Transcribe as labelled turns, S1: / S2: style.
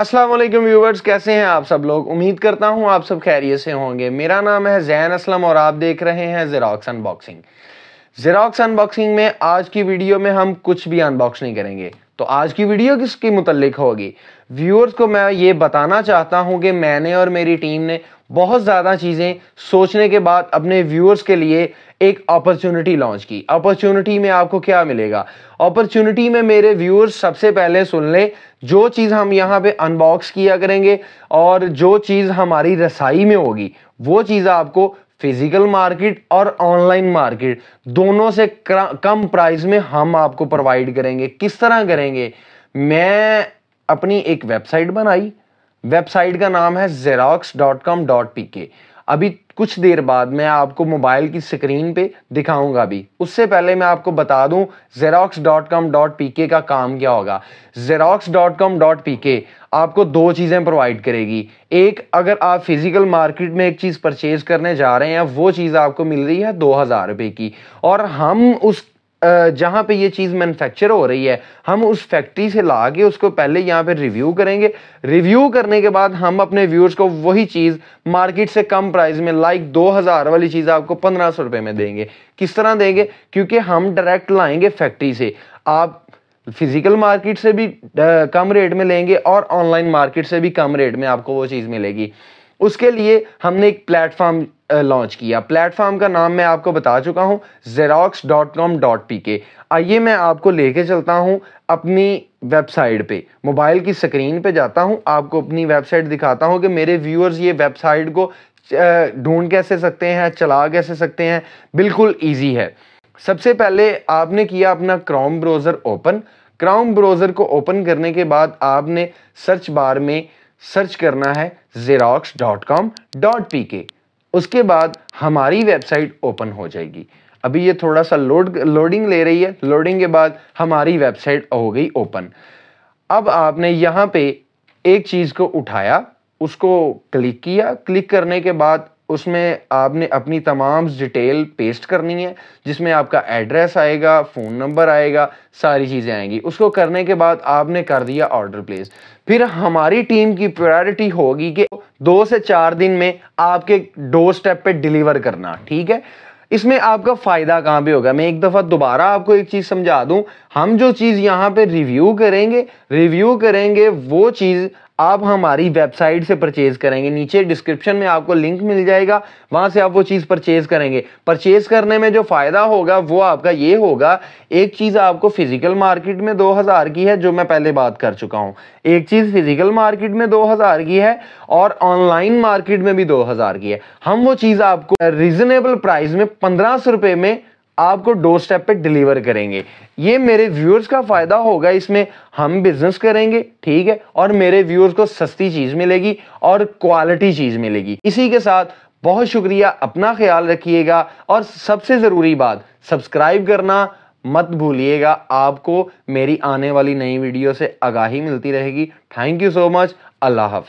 S1: Aslam viewers कैसे हैं आप सब लोग उम्मीद करता हूं आप सब खैरियत से होंगे मेरा नाम है जैन असलम और आप देख रहे हैं ज़ेरॉक्स अनबॉक्सिंग ज़ेरॉक्स अनबॉक्सिंग में आज की वीडियो में हम कुछ भी अनबॉक्स नहीं करेंगे तो आज की वीडियो किसके मुतलिक होगी व्यूअर्स को मैं ये बताना चाहता हूँ कि मैंने और मेरी टीम ने बहुत ज़्यादा चीज़ें सोचने के बाद अपने व्यूअर्स के लिए एक अपॉर्चुनिटी लॉन्च की अपॉर्चुनिटी में आपको क्या मिलेगा अपॉर्चुनिटी में मेरे व्यूअर्स सबसे पहले सुन लें जो चीज़ हम यहाँ पे अनबॉक्स किया करेंगे और जो चीज़ हमारी रसाई में होगी वो चीज़ आपको फिजिकल मार्केट और ऑनलाइन मार्केट दोनों से कम प्राइस में हम आपको प्रोवाइड करेंगे किस तरह करेंगे मैं अपनी एक वेबसाइट बनाई वेबसाइट का नाम है xerox dot com dot P K अभी कुछ देर बाद मैं आपको मोबाइल की स्क्रीन पे दिखाऊंगा भी उससे पहले मैं आपको बता दूं xerox dot com dot P K का काम क्या होगा xerox dot com dot P K आपको दो चीज़ें प्रोवाइड करेगी एक अगर आप फिज़िकल मार्केट में एक चीज़ परचेज़ करने जा रहे हैं वो चीज़ आपको मिल रही है दो हज़ार रुपये की और हम उस जहाँ पे ये चीज़ मैन्युफैक्चर हो रही है हम उस फैक्ट्री से ला के उसको पहले यहाँ पे रिव्यू करेंगे रिव्यू करने के बाद हम अपने व्यूअर्स को वही चीज़ मार्केट से कम प्राइस में लाइक दो हज़ार वाली चीज़ आपको पंद्रह सौ रुपये में देंगे किस तरह देंगे क्योंकि हम डायरेक्ट लाएंगे फैक्ट्री से आप फिज़िकल मार्केट से भी कम रेट में लेंगे और ऑनलाइन मार्केट से भी कम रेट में आपको वो चीज़ मिलेगी उसके लिए हमने एक प्लेटफॉर्म लॉन्च किया प्लेटफॉर्म का नाम मैं आपको बता चुका हूँ xerox dot com dot P K आइए मैं आपको लेके चलता हूँ अपनी वेबसाइट पे मोबाइल की स्क्रीन पे जाता हूँ आपको अपनी वेबसाइट दिखाता हूँ कि मेरे व्यूअर्स ये वेबसाइट को ढूंढ कैसे सकते हैं चला कैसे सकते हैं बिल्कुल ईजी है सबसे पहले आपने किया अपना Chrome browser open Chrome browser को ओपन करने के बाद आपने सर्च बार में सर्च करना है xerox dot com dot P K उसके बाद हमारी वेबसाइट ओपन हो जाएगी अभी ये थोड़ा सा लोड लोडिंग ले रही है लोडिंग के बाद हमारी वेबसाइट हो गई ओपन अब आपने यहाँ पे एक चीज़ को उठाया उसको क्लिक किया क्लिक करने के बाद उसमें आपने अपनी तमाम डिटेल पेस्ट करनी है जिसमें आपका एड्रेस आएगा फ़ोन नंबर आएगा सारी चीज़ें आएंगी उसको करने के बाद आपने कर दिया ऑर्डर प्लेस फिर हमारी टीम की प्रायोरिटी होगी कि दो से चार दिन में आपके डोर स्टेप पर डिलीवर करना ठीक है इसमें आपका फ़ायदा कहाँ पे होगा मैं एक दफ़ा दोबारा आपको एक चीज़ समझा दूँ हम जो चीज़ यहाँ पे रिव्यू करेंगे रिव्यू करेंगे वो चीज़ आप हमारी वेबसाइट से परचेज़ करेंगे नीचे डिस्क्रिप्शन में आपको लिंक मिल जाएगा वहाँ से आप वो चीज़ परचेज़ करेंगे परचेज़ करने में जो फ़ायदा होगा वो आपका ये होगा एक चीज़ आपको फ़िज़िकल मार्केट में 2000 की है जो मैं पहले बात कर चुका हूँ एक चीज़ फ़िज़िकल मार्केट में 2000 की है और ऑनलाइन मार्केट में भी 2000 की है हम वो चीज़ आपको रीज़नेबल प्राइस में पंद्रह सौ में आपको डोर स्टेप पर डिलीवर करेंगे ये मेरे व्यूअर्स का फ़ायदा होगा इसमें हम बिज़नेस करेंगे ठीक है और मेरे व्यूअर्स को सस्ती चीज़ मिलेगी और क्वालिटी चीज़ मिलेगी इसी के साथ बहुत शुक्रिया अपना ख्याल रखिएगा और सबसे ज़रूरी बात सब्सक्राइब करना मत भूलिएगा आपको मेरी आने वाली नई वीडियो से आगाही मिलती रहेगी thank you so much Allah half